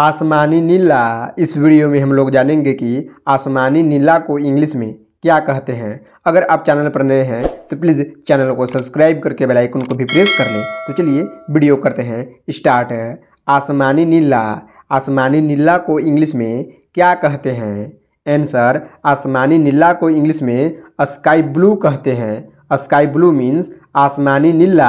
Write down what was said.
आसमानी नीला इस वीडियो में हम लोग जानेंगे कि आसमानी नीला को इंग्लिश में क्या कहते हैं अगर आप चैनल पर नए हैं तो प्लीज़ चैनल को सब्सक्राइब करके बेल आइकन को भी प्रेस कर लें तो चलिए वीडियो करते हैं स्टार्ट है आसमानी नीला आसमानी नीला को इंग्लिश में क्या कहते हैं आंसर आसमानी नीला को इंग्लिश में स्काई ब्लू कहते हैं स्काई ब्लू मीन्स आसमानी नीला